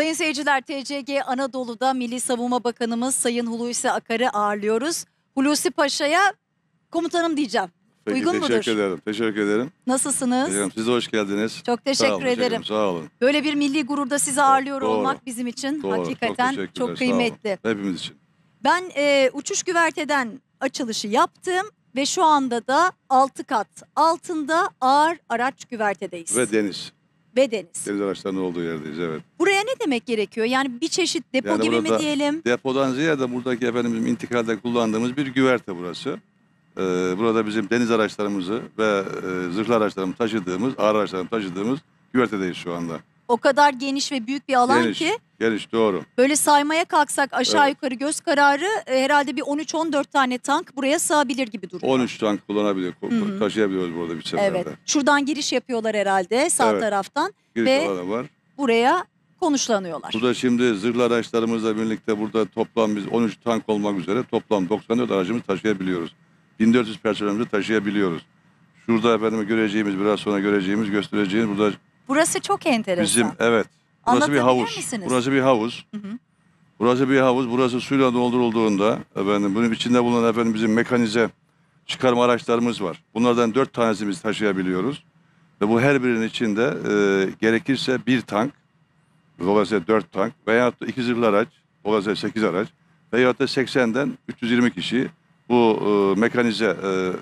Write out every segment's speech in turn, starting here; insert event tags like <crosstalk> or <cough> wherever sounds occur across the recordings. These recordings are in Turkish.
Sayın seyirciler TCG Anadolu'da Milli Savunma Bakanımız Sayın Hulusi Akar'ı ağırlıyoruz. Hulusi Paşa'ya komutanım diyeceğim. Peki, Uygun teşekkür mudur? Teşekkür ederim. Teşekkür ederim. Nasılsınız? Teşekkür Siz de hoş geldiniz. Çok teşekkür sağ olun, ederim. Sağ olun. Böyle bir milli gururda sizi ağırlıyor Doğru. olmak bizim için Doğru. hakikaten çok, çok kıymetli. Hepimiz için. Ben e, uçuş güverteden açılışı yaptım ve şu anda da 6 kat altında ağır araç güvertedeyiz. Ve deniz. Bedeniz. Deniz araçlarının olduğu yerdeyiz evet. Buraya ne demek gerekiyor? Yani bir çeşit depo Yani gibi mi diyelim? Depodan ziyade buradaki efendim bizim intikalde kullandığımız bir güverte burası. Ee, burada bizim deniz araçlarımızı ve e, zırhlı araçlarımızı taşıdığımız, ağır araçlarımızı taşıdığımız güvertedeyiz şu anda. O kadar geniş ve büyük bir alan Geniş. ki Geniş doğru. Böyle saymaya kalksak aşağı Evet. yukarı göz kararı e, herhalde bir 13-14 tane tank buraya sığabilir gibi duruyor. 13 tank kullanabiliyor, Hı hı. taşıyabiliyoruz burada bir seferde. Evet. Şuradan giriş yapıyorlar herhalde sağ Evet. taraftan. Giriş Ve- var. Buraya konuşlanıyorlar. Burada şimdi zırhlı araçlarımızla birlikte burada toplam biz 13 tank olmak üzere toplam 94 aracımızı taşıyabiliyoruz. 1400 personelimizi taşıyabiliyoruz. Şurada efendim göreceğimiz biraz sonra göreceğimiz göstereceğimiz burada Burası çok enteresan. bizim evet Burası bir havuz. misiniz? Burası bir havuz. Hı hı. Burası bir havuz. Burası suyla doldurulduğunda efendim bunun içinde bulunan efendim bizim mekanize çıkarma araçlarımız var. Bunlardan dört tanesini biz taşıyabiliyoruz. Ve bu her birinin içinde e, gerekirse bir tank, dolayısıyla dört tank veya da iki zırhlı araç, dolayısıyla sekiz araç veya da 80'den 320 kişi bu e, mekanize e,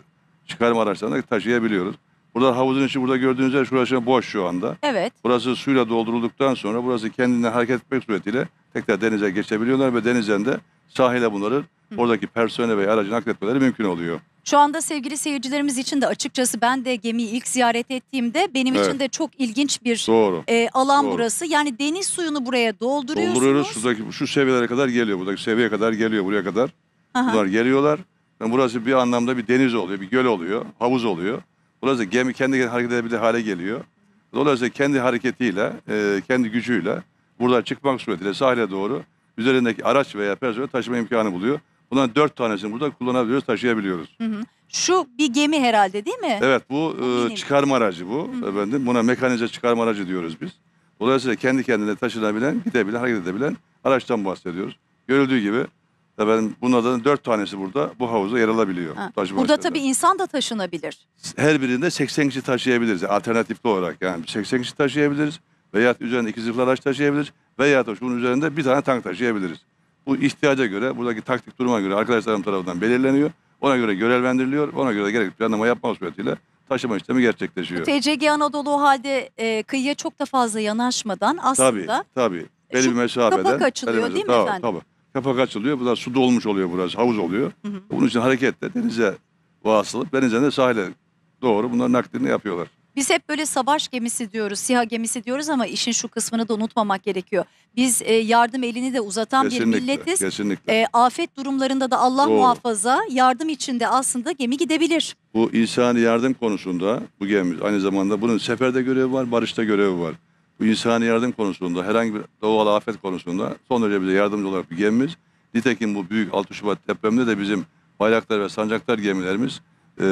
çıkarma araçlarını taşıyabiliyoruz. Burada havuzun içi burada gördüğünüz yer şurası boş şu anda. Evet. Burası suyla doldurulduktan sonra burası kendine hareket etmek suretiyle tekrar denize geçebiliyorlar ve denizden de sahile bunları oradaki personel ve aracı nakletmeleri mümkün oluyor. Şu anda sevgili seyircilerimiz için de açıkçası ben de gemiyi ilk ziyaret ettiğimde benim evet. için de çok ilginç bir Doğru. E, alan Doğru. burası. Yani deniz suyunu buraya dolduruyorsunuz. Dolduruyoruz. Şuradaki, şu seviyelere kadar geliyor. Buradaki seviyeye kadar geliyor buraya kadar. Aha. Bunlar geliyorlar. Yani burası bir anlamda bir deniz oluyor, bir göl oluyor, havuz oluyor. Dolayısıyla gemi kendi hareket edebilir hale geliyor. Dolayısıyla kendi hareketiyle, e, kendi gücüyle buradan çıkmak suretiyle sahile doğru üzerindeki araç veya personel taşıma imkanı buluyor. Bunların dört tanesini burada kullanabiliyoruz, taşıyabiliyoruz. Hı hı. Şu bir gemi herhalde değil mi? Evet bu e, çıkarma aracı bu. Hı hı. Efendim, buna mekanize çıkarma aracı diyoruz biz. Dolayısıyla kendi kendine taşınabilen, gidebilen, hareket edebilen araçtan bahsediyoruz. Görüldüğü gibi ben bunlardan dört tanesi burada bu havuza yer alabiliyor. Ha. Burada tabii insan da taşınabilir. Her birinde 80 kişi taşıyabiliriz alternatifli olarak. Yani 80 kişi taşıyabiliriz veya üzerinde iki zırhlı araç taşıyabilir veya da bunun üzerinde bir tane tank taşıyabiliriz. Bu ihtiyaca göre, buradaki taktik duruma göre arkadaşlarım tarafından belirleniyor. Ona göre görevlendiriliyor. Ona göre gerekli planlama yapma suretiyle taşıma işlemi gerçekleşiyor. TCG Anadolu o halde e, kıyıya çok da fazla yanaşmadan aslında... Tabii, tabii. E, belli bir mesafeden. Kapak açılıyor değil mi efendim? Tabii kapak açılıyor. Bu da su dolmuş oluyor burası. Havuz oluyor. Hı hı. Bunun için hareketle denize vasılıp denizden de sahile doğru bunların naklini yapıyorlar. Biz hep böyle savaş gemisi diyoruz, siha gemisi diyoruz ama işin şu kısmını da unutmamak gerekiyor. Biz e, yardım elini de uzatan kesinlikle, bir milletiz. Kesinlikle. E, afet durumlarında da Allah Doğru. muhafaza yardım içinde aslında gemi gidebilir. Bu insani yardım konusunda bu gemi aynı zamanda bunun seferde görevi var, barışta görevi var bu insani yardım konusunda herhangi bir doğal afet konusunda son derece bize yardımcı olarak bir gemimiz. Nitekim bu büyük 6 Şubat depremde de bizim bayraklar ve sancaklar gemilerimiz e,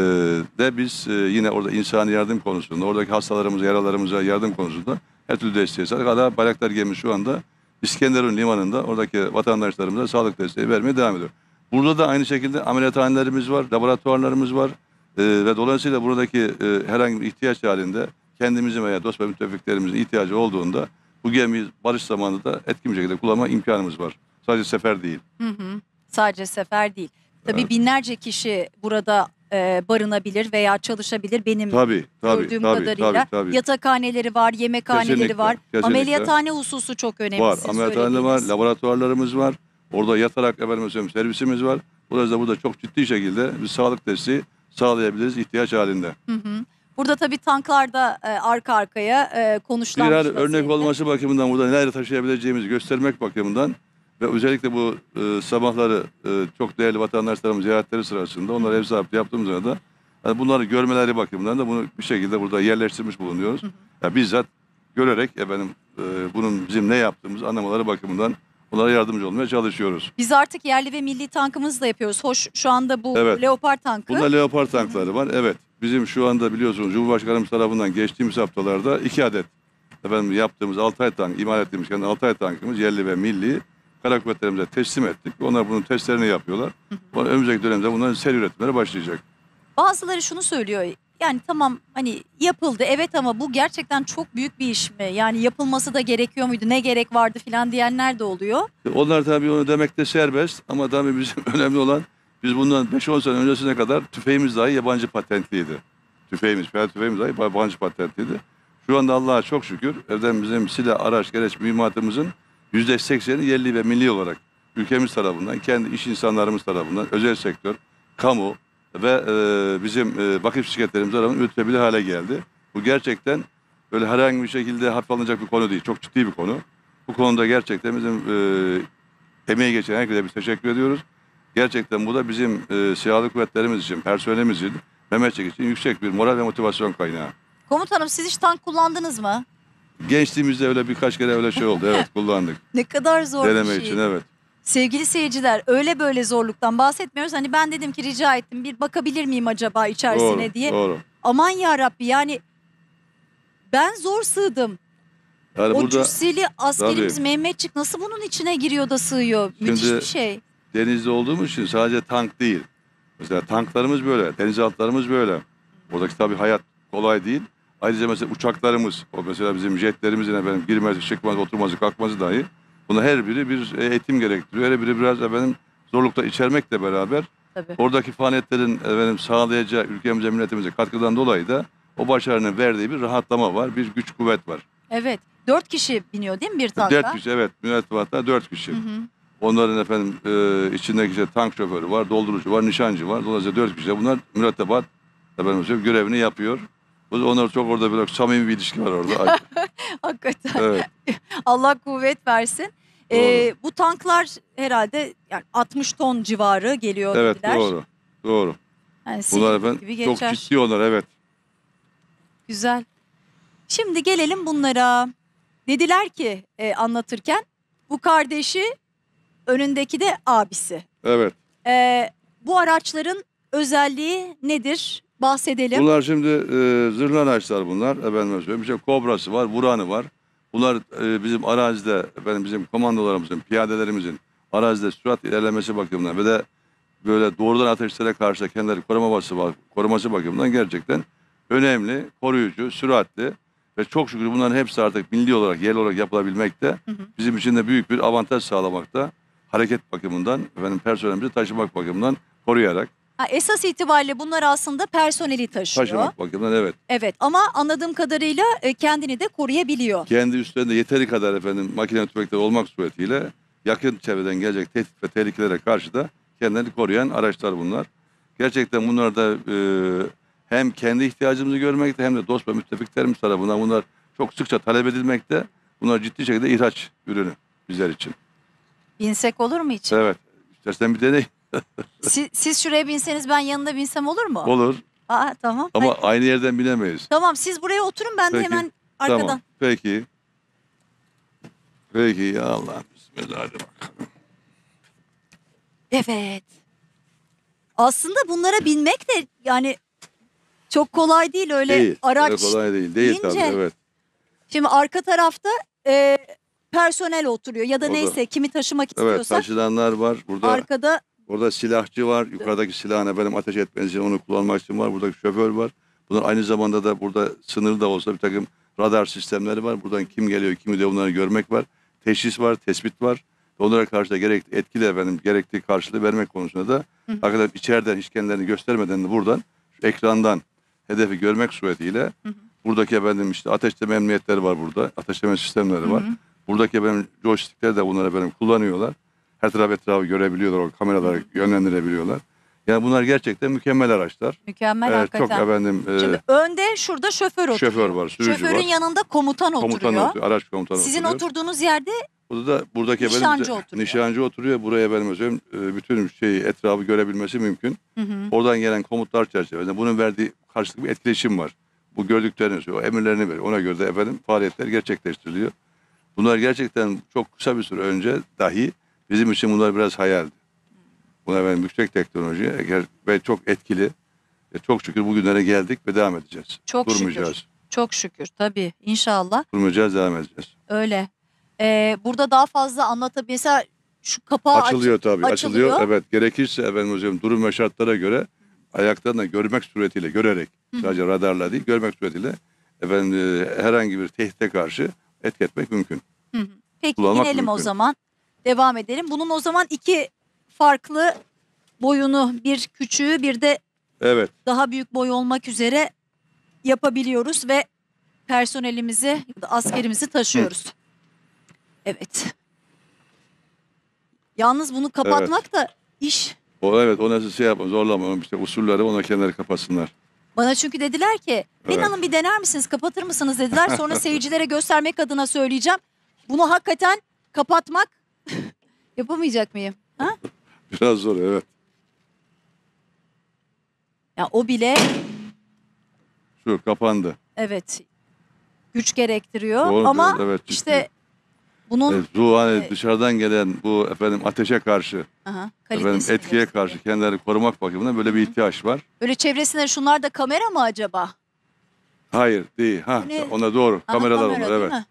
de biz e, yine orada insani yardım konusunda oradaki hastalarımıza yaralarımıza yardım konusunda her türlü desteği sağladık. Hatta bayraklar gemisi şu anda İskenderun limanında oradaki vatandaşlarımıza sağlık desteği vermeye devam ediyor. Burada da aynı şekilde ameliyathanelerimiz var, laboratuvarlarımız var. Ee, ve dolayısıyla buradaki e, herhangi bir ihtiyaç halinde kendimizin veya dost ve müttefiklerimizin ihtiyacı olduğunda bu gemiyi barış zamanında da etkin bir şekilde kullanma imkanımız var. Sadece sefer değil. Hı hı. Sadece sefer değil. Tabii evet. binlerce kişi burada e, barınabilir veya çalışabilir benim tabii, tabii, gördüğüm tabii, kadarıyla. Tabii, tabii. Yatakhaneleri var, yemekhaneleri kesinlikle, var. Kesinlikle. Ameliyathane hususu çok önemli. Var, ameliyathane var, laboratuvarlarımız var. Orada yatarak efendim söyleyeyim, servisimiz var. da burada çok ciddi şekilde bir sağlık desteği sağlayabiliriz ihtiyaç halinde. Hı hı. Burada tabii tanklar da e, arka arkaya e, konuşlanmış. Birer örnek vaziyette. olması bakımından burada neler taşıyabileceğimizi göstermek bakımından ve özellikle bu e, sabahları e, çok değerli vatandaşlarımız ziyaretleri sırasında onlara ev sahipliği yaptığımız anda yani bunları görmeleri bakımından da bunu bir şekilde burada yerleştirmiş bulunuyoruz. Yani bizzat görerek efendim e, bunun bizim ne yaptığımız anlamaları bakımından Onlara yardımcı olmaya çalışıyoruz. Biz artık yerli ve milli tankımızı da yapıyoruz. Hoş şu anda bu Evet. leopar tankı. Bunda leopard tankları var. Evet. Bizim şu anda biliyorsunuz Cumhurbaşkanımız tarafından geçtiğimiz haftalarda iki adet efendim yaptığımız 6 ay tank, imal ettiğimiz kendi 6 ay tankımız yerli ve milli kara kuvvetlerimize teslim ettik. Onlar bunun testlerini yapıyorlar. önümüzdeki dönemde bunların seri üretimleri başlayacak. Bazıları şunu söylüyor. Yani tamam hani yapıldı evet ama bu gerçekten çok büyük bir iş mi? Yani yapılması da gerekiyor muydu? Ne gerek vardı filan diyenler de oluyor. Onlar tabii onu demek de serbest ama tabii bizim <laughs> önemli olan biz bundan 5-10 sene öncesine kadar tüfeğimiz dahi yabancı patentliydi. Tüfeğimiz, fel tüfeğimiz dahi yabancı patentliydi. Şu anda Allah'a çok şükür evden bizim silah, araç, gereç, mühimmatımızın %80'i yerli ve milli olarak ülkemiz tarafından, kendi iş insanlarımız tarafından, özel sektör, kamu ve e, bizim e, vakıf şirketlerimiz tarafından üretilebilir hale geldi. Bu gerçekten böyle herhangi bir şekilde harf alınacak bir konu değil. Çok ciddi bir konu. Bu konuda gerçekten bizim e, emeği geçen herkese biz teşekkür ediyoruz. Gerçekten bu da bizim e, silahlı kuvvetlerimiz için, personelimiz için, Mehmetçik için yüksek bir moral ve motivasyon kaynağı. Komutanım siz hiç tank kullandınız mı? Gençliğimizde öyle birkaç kere öyle şey oldu. Evet <laughs> kullandık. ne kadar zor Deneme bir şey. için evet. Sevgili seyirciler öyle böyle zorluktan bahsetmiyoruz. Hani ben dedim ki rica ettim bir bakabilir miyim acaba içerisine Doğru, diye. Doğru. Aman ya Rabbi yani ben zor sığdım. Yani o burada, cüsseli askerimiz tabii. Mehmetçik nasıl bunun içine giriyor da sığıyor? Şimdi, Müthiş bir şey denizde olduğumuz için sadece tank değil. Mesela tanklarımız böyle, denizaltılarımız böyle. Oradaki tabii hayat kolay değil. Ayrıca mesela uçaklarımız, o mesela bizim jetlerimizin efendim girmez, çıkması, oturmaz, kalkması dahi. Buna her biri bir e, eğitim gerektiriyor. Her biri biraz efendim zorlukta içermekle beraber Tabii. oradaki faaliyetlerin efendim, sağlayacağı ülkemize, milletimize katkıdan dolayı da o başarının verdiği bir rahatlama var, bir güç kuvvet var. Evet. Dört kişi biniyor değil mi bir tanka? Dört kişi evet. Mürettebatta dört kişi. Hı hı. Onların efendim e, içindeki işte tank şoförü var, doldurucu var, nişancı var. Dolayısıyla dört kişi de bunlar mürettebat efendim, söyleyeyim, görevini yapıyor. Onlar çok orada böyle samimi bir ilişki var orada. <laughs> Hakikaten. Evet. Allah kuvvet versin. Ee, bu tanklar herhalde yani 60 ton civarı geliyor. Evet dediler. doğru. Doğru. Yani Bunlar efendim çok ciddi onlar evet. Güzel. Şimdi gelelim bunlara. Dediler ki e, anlatırken bu kardeşi önündeki de abisi. Evet. Ee, bu araçların özelliği nedir? Bahsedelim. Bunlar şimdi e, zırhlı araçlar bunlar. Efendim söyleyeyim. İşte kobrası var, vuranı var. Bunlar e, bizim arazide, efendim bizim komandolarımızın, piyadelerimizin arazide sürat ilerlemesi bakımından ve de böyle doğrudan ateşlere karşı kendileri koruma bası koruması bakımından gerçekten önemli, koruyucu, süratli ve çok şükür bunların hepsi artık milli olarak, yerli olarak yapılabilmekte. Hı hı. Bizim için de büyük bir avantaj sağlamakta hareket bakımından, efendim personelimizi taşımak bakımından koruyarak. Ha, esas itibariyle bunlar aslında personeli taşıyor. Taşımak bakımından evet. Evet ama anladığım kadarıyla e, kendini de koruyabiliyor. Kendi üstlerinde yeteri kadar efendim makine tüfekleri olmak suretiyle yakın çevreden gelecek tehdit ve tehlikelere karşı da kendini koruyan araçlar bunlar. Gerçekten bunlar da e, hem kendi ihtiyacımızı görmekte hem de dost ve müttefiklerimiz tarafından bunlar çok sıkça talep edilmekte. Bunlar ciddi şekilde ihraç ürünü bizler için. Binsek olur mu hiç? Evet. İstersen bir deney. <laughs> siz, siz şuraya binseniz ben yanına binsem olur mu? Olur. Aa tamam. Ama Hayır. aynı yerden binemeyiz. Tamam siz buraya oturun ben Peki. de hemen arkadan. Tamam. Peki. Peki ya Allah. Bismillahirrahmanirrahim. Evet. Aslında bunlara binmek de yani çok kolay değil öyle değil, araç. Öyle kolay değil. Değil deyince, tabii evet. Şimdi arka tarafta e, personel oturuyor ya da Orada. neyse kimi taşımak Evet istiyorsak var. Burada arkada Orada silahçı var. Yukarıdaki silahın efendim ateş etmeniz için onu kullanmak için var. burada şoför var. Bunlar aynı zamanda da burada sınır da olsa bir takım radar sistemleri var. Buradan kim geliyor, kim gidiyor bunları görmek var. Teşhis var, tespit var. Onlara karşı da gerekli etkili efendim gerekli karşılığı vermek konusunda da hı. hakikaten içeriden hiç kendilerini göstermeden de buradan ekrandan hedefi görmek suretiyle buradaki efendim işte ateşleme emniyetleri var burada. Ateşleme sistemleri var. Hı hı. Buradaki benim joystickleri de bunlar benim kullanıyorlar. Her taraf etrafı görebiliyorlar, o kameraları yönlendirebiliyorlar. Yani bunlar gerçekten mükemmel araçlar. Mükemmel ee, hakikaten. Çok efendim. E, Şimdi önde şurada şoför oturuyor. Şoför var, sürücü Şoförün var. yanında komutan, komutan oturuyor. Komutan oturuyor, araç komutanı Sizin oturuyor. oturduğunuz yerde Burada da buradaki nişancı benim, oturuyor. Nişancı oturuyor. Buraya benim özellikle bütün şeyi etrafı görebilmesi mümkün. Hı hı. Oradan gelen komutlar çerçevesinde bunun verdiği karşılıklı bir etkileşim var. Bu gördüklerini söylüyor, emirlerini veriyor. Ona göre de efendim faaliyetler gerçekleştiriliyor. Bunlar gerçekten çok kısa bir süre önce dahi bizim için bunlar biraz hayaldi. Bunlar ben yüksek teknoloji ve çok etkili. E çok şükür bugünlere geldik ve devam edeceğiz. Çok Durmayacağız. şükür. Çok şükür tabii inşallah. Durmayacağız devam edeceğiz. Öyle. Ee, burada daha fazla anlatabilir. Mesela şu kapağı açılıyor aç- tabii. Açılıyor. açılıyor. Evet gerekirse efendim hocam durum ve şartlara göre ayaklarına görmek suretiyle görerek Hı. sadece radarla değil görmek suretiyle efendim e, herhangi bir tehdite karşı etki etmek mümkün. Hı hı. Peki Kullanmak inelim mümkün. o zaman. Devam edelim. Bunun o zaman iki farklı boyunu bir küçüğü bir de evet. daha büyük boy olmak üzere yapabiliyoruz ve personelimizi askerimizi taşıyoruz. Hı. Evet. Yalnız bunu kapatmak evet. da iş. O evet o nasıl şey yapma zorlamayalım işte usulleri ona kenara kapasınlar. Bana çünkü dediler ki Bin Hanım bir dener misiniz kapatır mısınız dediler. Sonra <laughs> seyircilere göstermek adına söyleyeceğim. Bunu hakikaten kapatmak <laughs> yapamayacak mıyım? Ha? <laughs> Biraz zor evet. Ya o bile Şu kapandı. evet güç gerektiriyor Doğru, ama evet, ciddi. işte bunun e, ruhani e, dışarıdan gelen bu efendim ateşe karşı, aha, efendim etkiye diyorsun. karşı kendilerini korumak bakımından böyle bir ihtiyaç var. Böyle çevresinde şunlar da kamera mı acaba? Hayır değil. Ha, Böyle- hani ona doğru. Aha, Kameralar kamera, onlar evet. mi?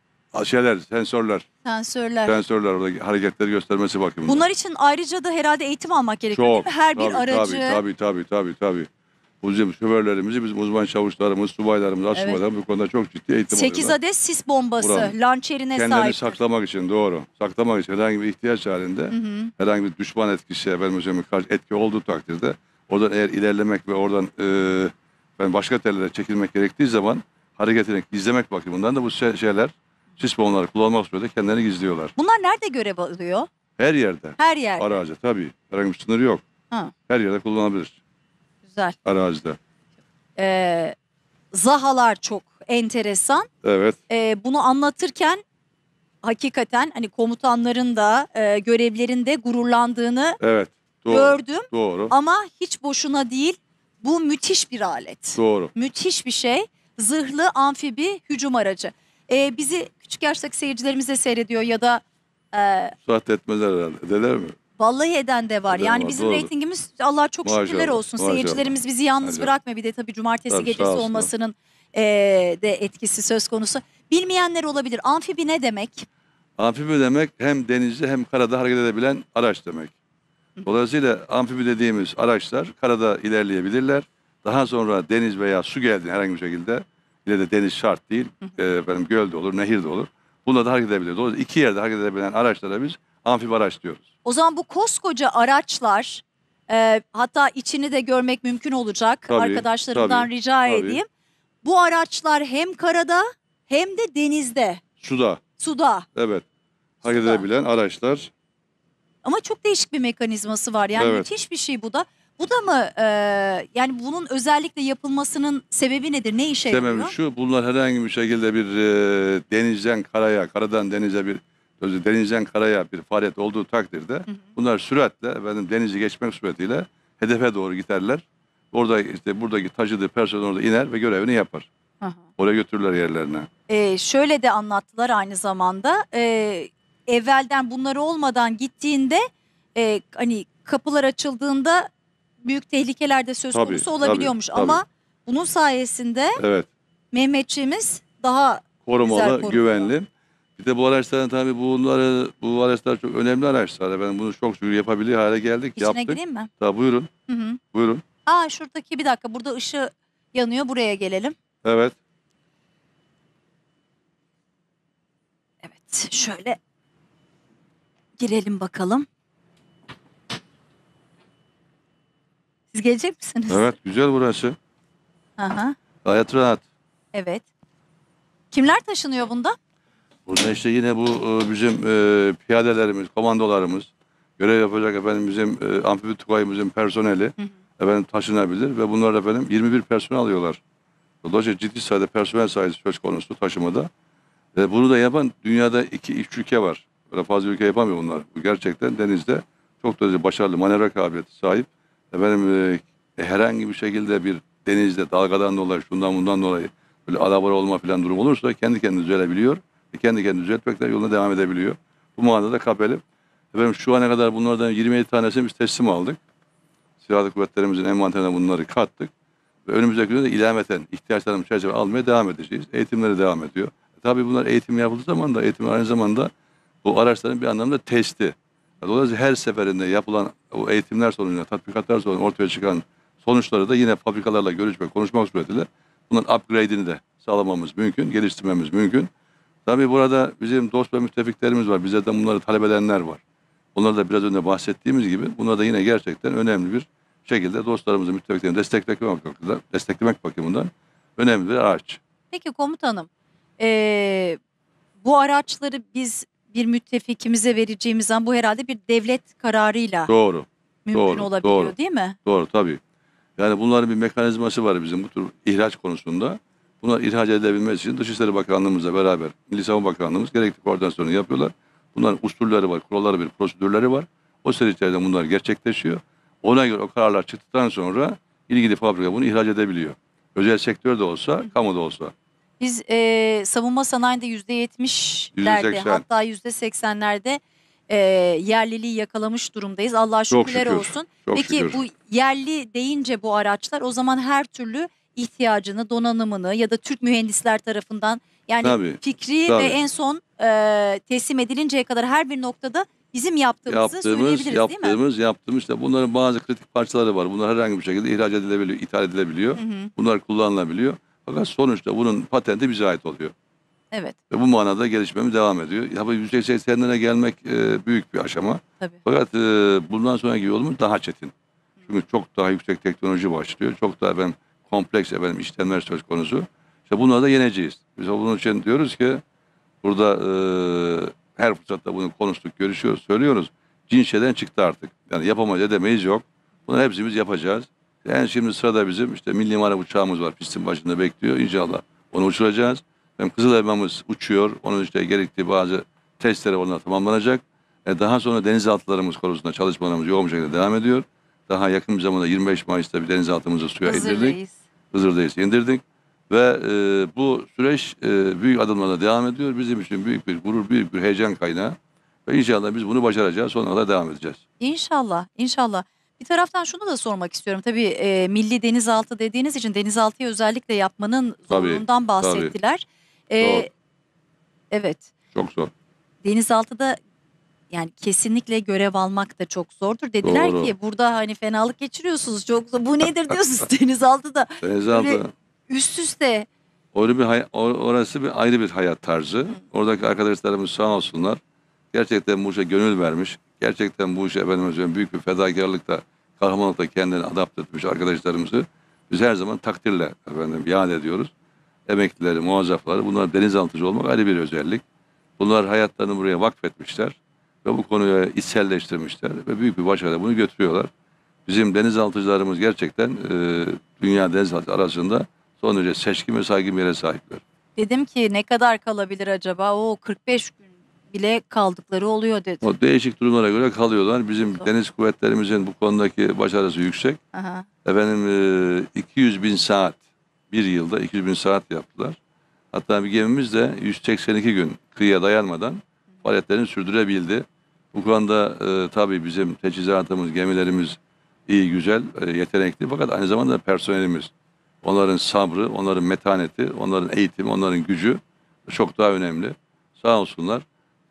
Şeyler, sensörler. Sensörler. Sensörler orada hareketleri göstermesi bakımından. Bunlar için ayrıca da herhalde eğitim almak gerekiyor Çok. değil mi? Her bir tabii, aracı. Tabii tabii tabii tabii. Bizim şoförlerimizi, bizim uzman çavuşlarımız, subaylarımız, asubaylarımız bu konuda çok ciddi eğitim 8 alıyorlar. adet sis bombası Buranın. lançerine Kendilerini sahip. saklamak için doğru. Saklamak için herhangi bir ihtiyaç halinde hı. herhangi bir düşman etkisi, efendim hocam, karşı etki olduğu takdirde oradan eğer ilerlemek ve oradan e, başka tellere çekilmek gerektiği zaman hareket etmek, izlemek bakımından da bu şeyler sis bombaları kullanmak suretiyle kendilerini gizliyorlar. Bunlar nerede görev alıyor? Her yerde. Her yerde. Araca tabii. Herhangi bir sınır yok. Ha. Her yerde kullanabilir güzel. Arazide. Ee, zahalar çok enteresan. Evet. Ee, bunu anlatırken hakikaten hani komutanların da e, görevlerinde gururlandığını Evet. Doğru. gördüm. Doğru. ama hiç boşuna değil. Bu müthiş bir alet. Doğru. Müthiş bir şey. Zırhlı amfibi hücum aracı. Ee, bizi küçük yaştaki seyircilerimize seyrediyor ya da e, Suat etmezler herhalde. Deler mi? Vallahi eden de var. Eden yani var, bizim doğru. reytingimiz Allah çok Maşallah, şükürler olsun. Maşallah. Seyircilerimiz bizi yalnız bırakma Bir de tabii cumartesi tabii, gecesi olmasının e, de etkisi söz konusu. Bilmeyenler olabilir. Amfibi ne demek? Amfibi demek hem denizde hem karada hareket edebilen araç demek. Dolayısıyla amfibi dediğimiz araçlar karada ilerleyebilirler. Daha sonra deniz veya su geldi herhangi bir şekilde. Yine de deniz şart değil. Hı hı. E, efendim göl de olur, nehir de olur. Bunda da hareket edebilir. Dolayısıyla iki yerde hareket edebilen araçlara biz amfibaraj diyoruz. O zaman bu koskoca araçlar e, hatta içini de görmek mümkün olacak Tabii, arkadaşlarımdan tabii, rica tabii. edeyim. Bu araçlar hem karada hem de denizde, Suda, suda. evet. Hareket edebilen araçlar. Ama çok değişik bir mekanizması var. Yani Evet. müthiş bir şey bu da. Bu da mı e, yani bunun özellikle yapılmasının sebebi nedir? Ne işe yarıyor? Demem şu bunlar herhangi bir şekilde bir e, denizden karaya, karadan denize bir sözü denizden karaya bir faaliyet olduğu takdirde hı hı. bunlar süratle efendim, denizi geçmek suretiyle hedefe doğru giderler. Orada işte buradaki taşıdığı personel orada iner ve görevini yapar. Hı hı. Oraya götürürler yerlerine. Ee, şöyle de anlattılar aynı zamanda. E, evvelden bunları olmadan gittiğinde e, hani kapılar açıldığında büyük tehlikeler de söz tabii, konusu olabiliyormuş. Tabii, tabii. Ama bunun sayesinde evet. Mehmetçiğimiz daha korumalı, güzel korumalı. güvenli. Bir de bu araçların tabii bunları, bu araçlar çok önemli araçlar. Ben bunu çok çok yapabilir hale geldik. İçine yaptık. gireyim mi? Daha buyurun. Hı hı. Buyurun. Aa şuradaki bir dakika burada ışığı yanıyor buraya gelelim. Evet. Evet şöyle girelim bakalım. Siz gelecek misiniz? Evet güzel burası. Aha. Gayet rahat. Evet. Kimler taşınıyor bunda? Burada işte yine bu e, bizim e, piyadelerimiz, komandolarımız, görev yapacak efendim bizim e, amfibi tugayımızın personeli efendim taşınabilir ve bunlar efendim 21 personel alıyorlar. Dolayısıyla ciddi sayıda personel sayısı söz konusu taşımada. E, bunu da yapan dünyada iki, üç ülke var. Böyle fazla ülke yapamıyor bunlar. Bu gerçekten denizde çok da başarılı manevra kabiliyeti sahip. Efendim e, herhangi bir şekilde bir denizde dalgadan dolayı, şundan bundan dolayı böyle alabora olma falan durum olursa kendi kendini düzelebiliyor kendi kendini düzeltmekle yoluna devam edebiliyor. Bu manada da KPLM efendim şu ana kadar bunlardan 27 tanesini biz teslim aldık. Silahlı kuvvetlerimizin envanterine bunları kattık. Ve önümüzdeki günde de ilaveten ihtiyaçlarımız çerçeve almaya devam edeceğiz. Eğitimleri devam ediyor. E, tabii bunlar eğitim yapıldığı zaman da eğitim aynı zamanda bu araçların bir anlamda testi. Dolayısıyla her seferinde yapılan o eğitimler sonucunda, tatbikatlar sonucunda ortaya çıkan sonuçları da yine fabrikalarla görüşmek, konuşmak suretiyle bunun upgrade'ini de sağlamamız mümkün, geliştirmemiz mümkün. Tabii burada bizim dost ve müttefiklerimiz var. Bize de bunları talep edenler var. Onlar da biraz önce bahsettiğimiz gibi bunlar da yine gerçekten önemli bir şekilde dostlarımızı, müttefiklerini desteklemek bakımından, desteklemek bakımından önemli bir araç. Peki komutanım, ee, bu araçları biz bir müttefikimize vereceğimiz zaman bu herhalde bir devlet kararıyla doğru, mümkün doğru, olabiliyor doğru, değil mi? Doğru tabii. Yani bunların bir mekanizması var bizim bu tür ihraç konusunda. Buna ihraç edilebilmesi için Dışişleri Bakanlığımızla beraber Milli Savunma Bakanlığımız gerekli koordinasyonu yapıyorlar. Bunların usulleri var, kuralları bir prosedürleri var. O süre içerisinde bunlar gerçekleşiyor. Ona göre o kararlar çıktıktan sonra ilgili fabrika bunu ihraç edebiliyor. Özel sektör de olsa, kamu da olsa. Biz e, savunma sanayinde %70'lerde %80. hatta %80'lerde e, yerliliği yakalamış durumdayız. Allah şükürler Çok şükür. olsun. Çok Peki şükür. bu yerli deyince bu araçlar o zaman her türlü ihtiyacını, donanımını ya da Türk mühendisler tarafından yani Tabii, fikri tabii. ve en son e, teslim edilinceye kadar her bir noktada bizim yaptığımızı Yaptığımız, söyleyebiliriz değil mi? yaptığımız, yaptığımız işte bunların bazı kritik parçaları var. Bunlar herhangi bir şekilde ihraç edilebiliyor, ithal edilebiliyor. Hı hı. Bunlar kullanılabiliyor. Fakat sonuçta bunun patenti bize ait oluyor. Evet ve bu manada gelişmemiz devam ediyor. Ya bu %80'lere gelmek e, büyük bir aşama. tabii. Fakat e, bundan sonraki yolumuz daha çetin. Çünkü çok daha yüksek teknoloji başlıyor. Çok daha ben kompleks efendim işlemler söz konusu. İşte bunları da yeneceğiz. Biz bunun için diyoruz ki burada e, her fırsatta bunu konuştuk, görüşüyoruz, söylüyoruz. Cin şeyden çıktı artık. Yani yapamayız, edemeyiz yok. Bunu hepsimiz yapacağız. Yani şimdi sırada bizim işte milli mara uçağımız var pistin başında bekliyor. İnşallah onu uçuracağız. Hem yani Kızıl Elmamız uçuyor. Onun işte gerektiği bazı testleri onlar tamamlanacak. E daha sonra denizaltılarımız konusunda çalışmalarımız yoğun şekilde devam ediyor. Daha yakın bir zamanda 25 Mayıs'ta bir denizaltımızı suya Hızırdayız. indirdik. Hızırdayız indirdik. Ve e, bu süreç e, büyük adımlarla devam ediyor. Bizim için büyük bir gurur, büyük bir heyecan kaynağı. Ve inşallah biz bunu başaracağız. sonra da devam edeceğiz. İnşallah, inşallah. Bir taraftan şunu da sormak istiyorum. Tabii e, milli denizaltı dediğiniz için denizaltıyı özellikle yapmanın zorluğundan bahsettiler. Tabii. E, Evet. Çok zor. Denizaltıda yani kesinlikle görev almak da çok zordur. Dediler Doğru. ki burada hani fenalık geçiriyorsunuz çok zor. Bu nedir diyorsunuz <laughs> denizaltıda. Denizaltı. Üst üste. Orada bir hay- or- orası bir ayrı bir hayat tarzı. Oradaki arkadaşlarımız sağ olsunlar. Gerçekten bu işe gönül vermiş. Gerçekten bu işe efendim söyleyeyim büyük bir fedakarlıkla, kahramanlıkla kendini adapte etmiş arkadaşlarımızı biz her zaman takdirle efendim yad ediyoruz. Emeklileri, muazzafları bunlar denizaltıcı olmak ayrı bir özellik. Bunlar hayatlarını buraya vakfetmişler ve bu konuyu içselleştirmişler ve büyük bir başarıyla bunu götürüyorlar. Bizim denizaltıcılarımız gerçekten e, dünya denizaltı arasında son derece seçkin ve saygın yere sahipler. Dedim ki ne kadar kalabilir acaba? O 45 gün bile kaldıkları oluyor dedi. O değişik durumlara göre kalıyorlar. Bizim Zor. deniz kuvvetlerimizin bu konudaki başarısı yüksek. Aha. Efendim e, 200 bin saat bir yılda 200 bin saat yaptılar. Hatta bir gemimiz de 182 gün kıyıya dayanmadan faaliyetlerini sürdürebildi. Bu konuda e, tabii bizim teçhizatımız, gemilerimiz iyi, güzel, e, yetenekli. Fakat aynı zamanda personelimiz, onların sabrı, onların metaneti, onların eğitimi, onların gücü çok daha önemli. Sağ olsunlar.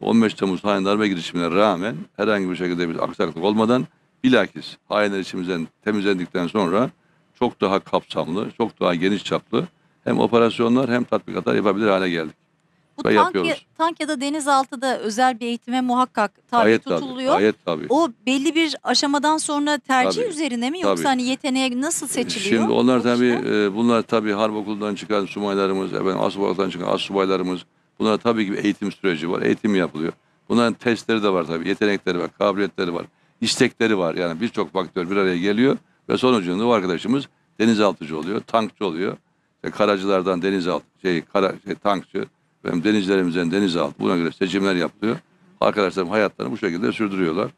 15 Temmuz hain darbe girişimine rağmen herhangi bir şekilde bir aksaklık olmadan bilakis hainler içimizden temizlendikten sonra çok daha kapsamlı, çok daha geniş çaplı hem operasyonlar hem tatbikatlar yapabilir hale geldik. Bu tank, yapıyoruz. tank ya da denizaltıda özel bir eğitime muhakkak tabi gayet tutuluyor. Tabii, gayet tabii. O belli bir aşamadan sonra tercih tabii, üzerine mi yoksa tabii. hani yeteneğe nasıl seçiliyor? Şimdi onlar tabii e, bunlar tabii harp okuldan çıkan subaylarımız, efendim asubaylardan çıkan asubaylarımız bunlar tabii ki eğitim süreci var. Eğitim yapılıyor. Bunların testleri de var tabii. Yetenekleri var, kabiliyetleri var, istekleri var. Yani birçok faktör bir araya geliyor ve sonucunda o arkadaşımız denizaltıcı oluyor, tankçı oluyor. İşte karacılardan denizaltı şey, kara, şey tankçı, Efendim, denizlerimizden denize alt. Buna göre seçimler yapılıyor. Arkadaşlarım hayatlarını bu şekilde sürdürüyorlar.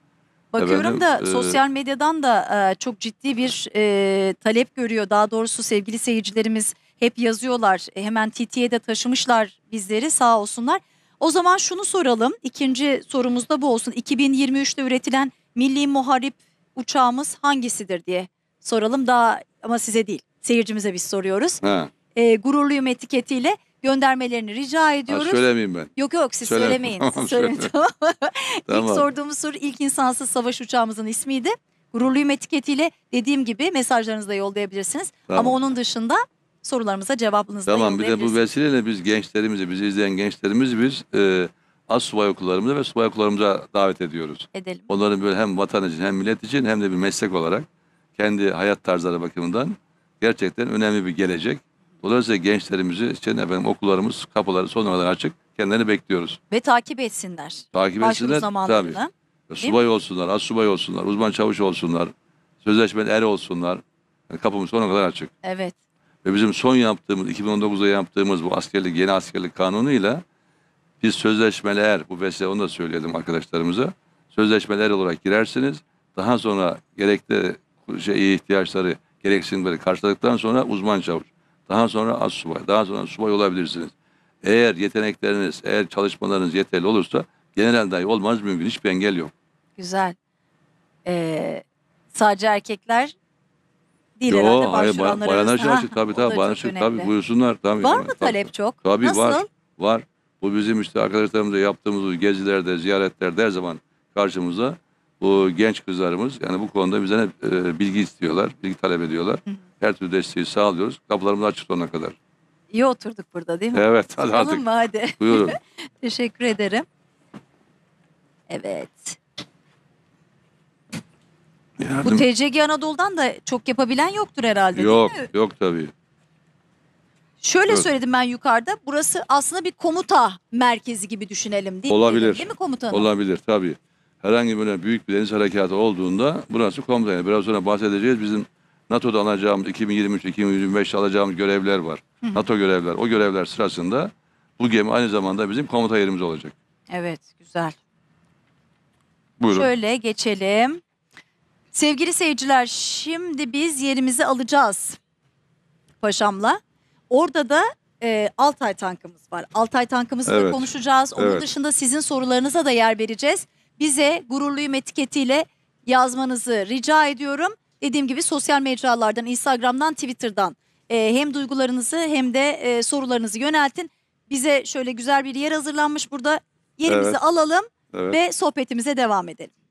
Bakıyorum Efendim, da e, sosyal medyadan da e, çok ciddi bir e, talep görüyor. Daha doğrusu sevgili seyircilerimiz hep yazıyorlar. E, hemen TT'ye de taşımışlar bizleri sağ olsunlar. O zaman şunu soralım. İkinci sorumuz da bu olsun. 2023'te üretilen milli muharip uçağımız hangisidir diye soralım. Daha ama size değil seyircimize biz soruyoruz. E, gururluyum etiketiyle göndermelerini rica Ha, ediyoruz. söylemeyeyim ben. Yok yok siz Söyle- söylemeyin. <laughs> Tamam, Siz söylemeyin. tamam. İlk <laughs> sorduğumuz soru ilk insansız savaş uçağımızın ismiydi. Gururluyum etiketiyle dediğim gibi mesajlarınızı da yollayabilirsiniz. Tamam. Ama onun dışında sorularımıza cevabınızı da Tamam bir de bu vesileyle biz gençlerimizi, bizi izleyen gençlerimizi biz e, az subay okullarımıza ve subay okullarımıza davet ediyoruz. Edelim. Onların böyle hem vatan için hem millet için hem de bir meslek olarak kendi hayat tarzları bakımından gerçekten önemli bir gelecek. Dolayısıyla gençlerimizi, işte efendim okullarımız, kapıları sonradan açık. Kendilerini bekliyoruz. Ve takip etsinler. Takip Başvuru etsinler. Tabii. subay olsunlar, az subay olsunlar, uzman çavuş olsunlar, sözleşmeli er olsunlar. Yani kapımız sonuna kadar açık. Evet. Ve bizim son yaptığımız, 2019'da yaptığımız bu askerlik, yeni askerlik kanunuyla biz sözleşmeli er, bu vesile onu da söyleyelim arkadaşlarımıza. Sözleşmeli er olarak girersiniz. Daha sonra gerekli şey ihtiyaçları, gereksinimleri karşıladıktan sonra uzman çavuş. Daha sonra az subay, daha sonra subay olabilirsiniz. Eğer yetenekleriniz, eğer çalışmalarınız yeterli olursa general dahi olmanız mümkün. Hiçbir engel yok. Güzel. Ee, sadece erkekler değil Yo, herhalde hayır, bayanlar arasında. tabii tabii bayanlar şarkı tabii buyursunlar. Tabii, var mı talep çok? Tabii Nasıl? var. Var. Bu bizim işte arkadaşlarımızla yaptığımız gezilerde, ziyaretlerde her zaman karşımıza bu genç kızlarımız yani bu konuda bize hep e, bilgi istiyorlar, bilgi talep ediyorlar. Hı hı. Her türlü desteği sağlıyoruz. Kapılarımız açık sonuna kadar. İyi oturduk burada değil mi? Evet. Hadi Tutalım artık. mı hadi? Buyurun. <laughs> Teşekkür ederim. Evet. Yardım. Bu TCG Anadolu'dan da çok yapabilen yoktur herhalde Yok, değil mi? yok tabii. Şöyle evet. söyledim ben yukarıda. Burası aslında bir komuta merkezi gibi düşünelim değil mi? Olabilir. Değil mi komutanım? Olabilir tabii. Herhangi böyle büyük bir deniz harekatı olduğunda burası komuta. Yani biraz sonra bahsedeceğiz bizim NATO'da alacağımız 2023 2025 alacağımız görevler var. Hı hı. NATO görevler. O görevler sırasında bu gemi aynı zamanda bizim komuta yerimiz olacak. Evet, güzel. Buyurun. Şöyle geçelim. Sevgili seyirciler, şimdi biz yerimizi alacağız paşamla. Orada da e, Altay tankımız var. Altay tankımızı evet. da konuşacağız. Onun evet. dışında sizin sorularınıza da yer vereceğiz. Bize gururluyum etiketiyle yazmanızı rica ediyorum dediğim gibi sosyal mecralardan, Instagram'dan, Twitter'dan e, hem duygularınızı hem de e, sorularınızı yöneltin. Bize şöyle güzel bir yer hazırlanmış burada. Yerimizi Evet. alalım Evet. ve sohbetimize devam edelim.